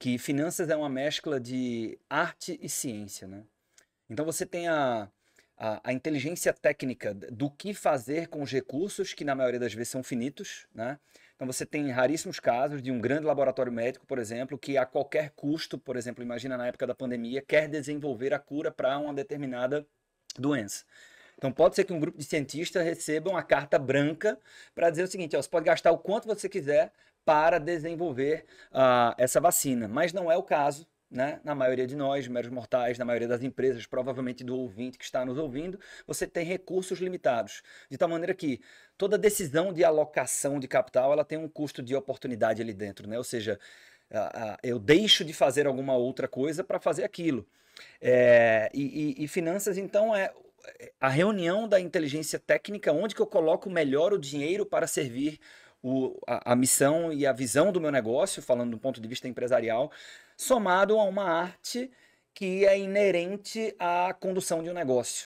que finanças é uma mescla de arte e ciência, né? Então você tem a, a, a, inteligência técnica do que fazer com os recursos, que na maioria das vezes são finitos, né? Então você tem raríssimos casos de um grande laboratório médico, por exemplo, que a qualquer custo, por exemplo, imagina na época da pandemia, quer desenvolver a cura para uma determinada doença. Então pode ser que um grupo de cientistas receba uma carta branca para dizer o seguinte: ó, você pode gastar o quanto você quiser para desenvolver uh, essa vacina, mas não é o caso. Né? Na maioria de nós, meros mortais, na maioria das empresas, provavelmente do ouvinte que está nos ouvindo, você tem recursos limitados. De tal maneira que toda decisão de alocação de capital ela tem um custo de oportunidade ali dentro. Né? Ou seja, eu deixo de fazer alguma outra coisa para fazer aquilo. É, e, e, e finanças, então, é a reunião da inteligência técnica, onde que eu coloco melhor o dinheiro para servir o, a, a, missão e a visão do meu negócio, falando do ponto de vista empresarial, somado a uma arte que é inerente à condução de um negócio.